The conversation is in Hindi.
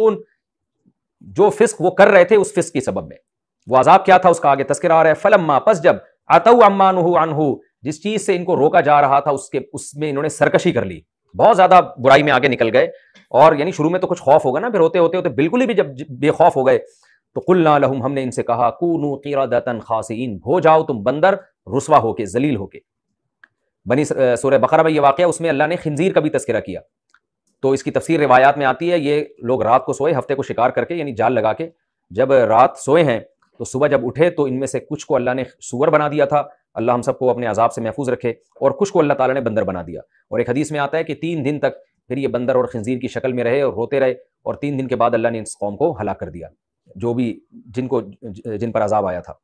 उन जो फिस्क वो कर रहे थे उस फिस्क की सबब में वो अजाब क्या था उसका आगे तस्करा आ रहा है फलम्मा पस जब अतऊ अम्मानहू अनहू जिस चीज से इनको रोका जा रहा था उसके उसमें इन्होंने सरकशी कर ली बहुत ज्यादा बुराई में आगे निकल गए और यानी शुरू में तो कुछ खौफ होगा ना फिर होते होते होते बिल्कुल ही भी जब बेखौफ हो गए तो कुल्ला लहुम हमने इनसे कहा कूनू कीरा दतन खासीन हो जाओ तुम बंदर रुसवा होके जलील होके बनी सूर्य बकरा में ये वाक़ उसमें अल्लाह ने खंजीर का भी तस्करा किया तो इसकी तफसीर रिवायात में आती है ये लोग रात को सोए हफ्ते को शिकार करके यानी जाल लगा के जब रात सोए हैं तो सुबह जब उठे तो इनमें से कुछ को अल्लाह ने सुअर बना दिया था अल्लाह हम सबको अपने अजाब से महफूज रखे और कुछ को अल्लाह ताला ने बंदर बना दिया और एक हदीस में आता है कि तीन दिन तक फिर ये बंदर और खंजीर की शक्ल में रहे और रोते रहे और तीन दिन के बाद अल्लाह ने इस कौम को हलाक कर दिया जो भी जिनको जिन पर अजाब आया था